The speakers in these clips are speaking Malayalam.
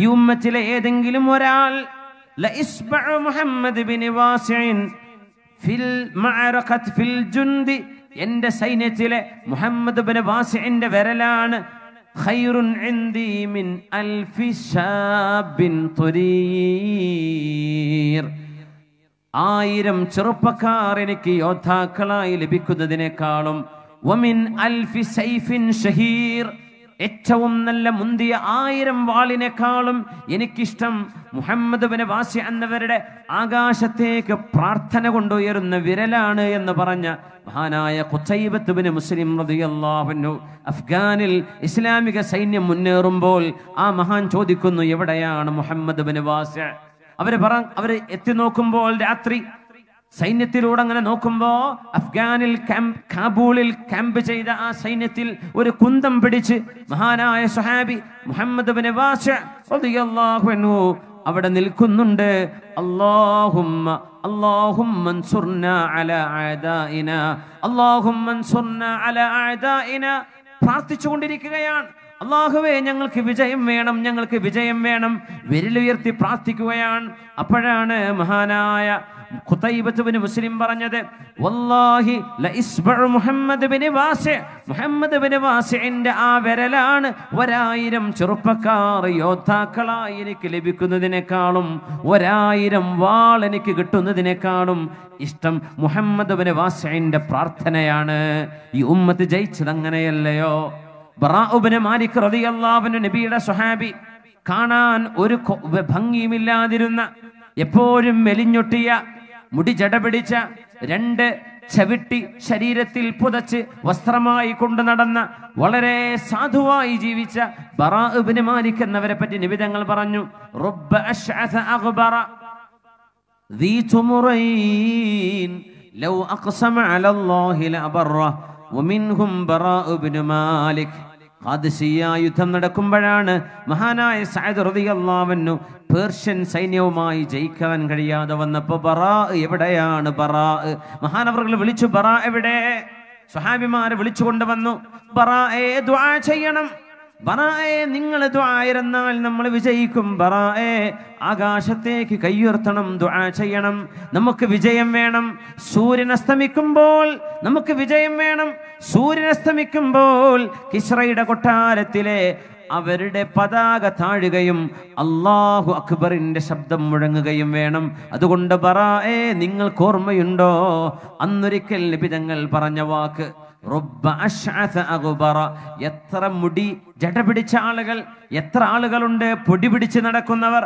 ഈ ഉമ്മത്തിലെ ഏതെങ്കിലും ഒരാൾ മുഹമ്മദ് ബിൻ ഫിൽ ഫിൽ ജുന്ദി എന്റെ സൈന്യത്തിലെ മുഹമ്മദ് ബിൻ വാസിന്റെ വിരലാണ് ആയിരം ചെറുപ്പക്കാർ എനിക്ക് യോദ്ധാക്കളായി ലഭിക്കുന്നതിനേക്കാളും അൽഫി സൈഫിൻ ഷഹീർ ഏറ്റവും നല്ല മുന്തിയ ആയിരം വാളിനേക്കാളും എനിക്കിഷ്ടം മുഹമ്മദ് ബിന് വാസി എന്നവരുടെ ആകാശത്തേക്ക് പ്രാർത്ഥന കൊണ്ടുയരുന്ന വിരലാണ് എന്ന് പറഞ്ഞ മഹാനായ കുത്തൈബത്ത് ബിന് മുസ്ലിം റതിയല്ലാഹുനു അഫ്ഗാനിൽ ഇസ്ലാമിക സൈന്യം മുന്നേറുമ്പോൾ ആ മഹാൻ ചോദിക്കുന്നു എവിടെയാണ് മുഹമ്മദ് ബിന് വാസി അവര് പറ അവര് എത്തി നോക്കുമ്പോൾ രാത്രി സൈന്യത്തിലൂടെ അങ്ങനെ നോക്കുമ്പോൾ അഫ്ഗാനിൽ ക്യാമ്പ് കാബൂളിൽ ക്യാമ്പ് ചെയ്ത ആ സൈന്യത്തിൽ ഒരു കുന്തം പിടിച്ച് മഹാനായ സുഹാബി മുഹമ്മദ് അവിടെ നിൽക്കുന്നുണ്ട് പ്രാർത്ഥിച്ചുകൊണ്ടിരിക്കുകയാണ് അള്ളാഹുവേ ഞങ്ങൾക്ക് വിജയം വേണം ഞങ്ങൾക്ക് വിജയം വേണം വിരലുയർത്തി പ്രാർത്ഥിക്കുകയാണ് അപ്പോഴാണ് മഹാനായ ഖുതൈബത്തുബിന് മുസ്ലിം പറഞ്ഞത് വല്ലാഹി Muhammad bin Wasi Muhammad bin വാസിന്റെ ആ വിരലാണ് ഒരായിരം ചെറുപ്പക്കാർ യോദ്ധാക്കളായി എനിക്ക് ലഭിക്കുന്നതിനേക്കാളും ഒരായിരം വാൾ എനിക്ക് കിട്ടുന്നതിനേക്കാളും ഇഷ്ടം മുഹമ്മദ് ബിൻ വാസിന്റെ പ്രാർത്ഥനയാണ് ഈ ഉമ്മത്ത് ജയിച്ചത് അങ്ങനെയല്ലയോ ബറാഉബിന് മാലിക് റതിയല്ലാവിന് നബിയുടെ സുഹാബി കാണാൻ ഒരു ഭംഗിയുമില്ലാതിരുന്ന എപ്പോഴും മെലിഞ്ഞൊട്ടിയ മുടി ജടപിടിച്ച രണ്ട് ചവിട്ടി ശരീരത്തിൽ പുതച്ച് വസ്ത്രമായി കൊണ്ടു നടന്ന വളരെ സാധുവായി ജീവിച്ച ബറാബിന് മാലിക് എന്നവരെ പറ്റി നിവിധങ്ങൾ പറഞ്ഞു ലൗ അഖ്സമ അലല്ലാഹി ലബറ ومنهم براء ബിൻ مالك കാദിസിയ യുദ്ധം നടക്കുമ്പോഴാണ് മഹാനായ സായദ് റബി പേർഷ്യൻ സൈന്യവുമായി ജയിക്കാൻ കഴിയാതെ വന്നപ്പോ ബറാ എവിടെയാണ് ബറാ മഹാനവറുകൾ വിളിച്ചു ബറാ എവിടെ സ്വഹാബിമാരെ വിളിച്ചു കൊണ്ടുവന്നു ബറാ ചെയ്യണം ബറായെ നിങ്ങൾ ദ്വായിരുന്നാൽ നമ്മൾ വിജയിക്കും ബറായെ ആകാശത്തേക്ക് കയ്യുയർത്തണം ദ്വാ ചെയ്യണം നമുക്ക് വിജയം വേണം സൂര്യൻ അസ്തമിക്കുമ്പോൾ നമുക്ക് വിജയം വേണം സൂര്യൻ അസ്തമിക്കുമ്പോൾ കിശ്രയുടെ കൊട്ടാരത്തിലെ അവരുടെ പതാക താഴുകയും അള്ളാഹു അക്ബറിന്റെ ശബ്ദം മുഴങ്ങുകയും വേണം അതുകൊണ്ട് ബറായെ നിങ്ങൾക്ക് ഓർമ്മയുണ്ടോ അന്നൊരിക്കൽ നിബിതങ്ങൾ പറഞ്ഞ വാക്ക് എത്ര മുടി ജട പിടിച്ച ആളുകൾ എത്ര ആളുകളുണ്ട് പൊടി പിടിച്ച് നടക്കുന്നവർ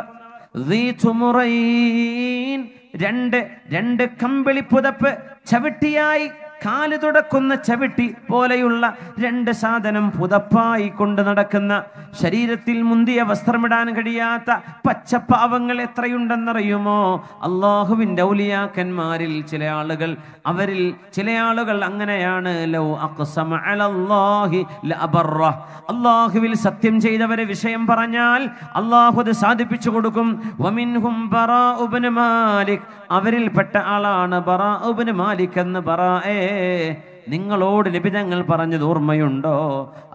രണ്ട് രണ്ട് കമ്പിളി പുതപ്പ് ചവിട്ടിയായി കാല് തുടക്കുന്ന ചവിട്ടി പോലെയുള്ള രണ്ട് സാധനം പുതപ്പായി കൊണ്ട് നടക്കുന്ന ശരീരത്തിൽ മുന്തിയ വസ്ത്രമിടാൻ കഴിയാത്ത പച്ചപ്പാവങ്ങൾ എത്രയുണ്ടെന്നറിയുമോ അള്ളാഹുവിൻ്റെ ഔലിയാക്കന്മാരിൽ ചില ആളുകൾ അവരിൽ ചില ആളുകൾ അങ്ങനെയാണ് ലൗ അലല്ലാഹി ലഅബറ അള്ളാഹുവിൽ സത്യം ചെയ്തവരെ വിഷയം പറഞ്ഞാൽ അള്ളാഹു അത് സാധിപ്പിച്ചു കൊടുക്കും വമിൻഹും മാലിക് അവരിൽപ്പെട്ട ആളാണ് ബറാ ഉബന് മാലിക് എന്ന് ബറാ നിങ്ങളോട് ലഭിതങ്ങൾ പറഞ്ഞത് ഓർമ്മയുണ്ടോ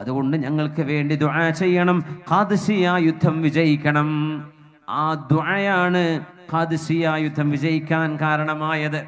അതുകൊണ്ട് ഞങ്ങൾക്ക് വേണ്ടി ദുആ ചെയ്യണം കാദശിയ യുദ്ധം വിജയിക്കണം ആ ദുആയാണ് കാദശിയ യുദ്ധം വിജയിക്കാൻ കാരണമായത്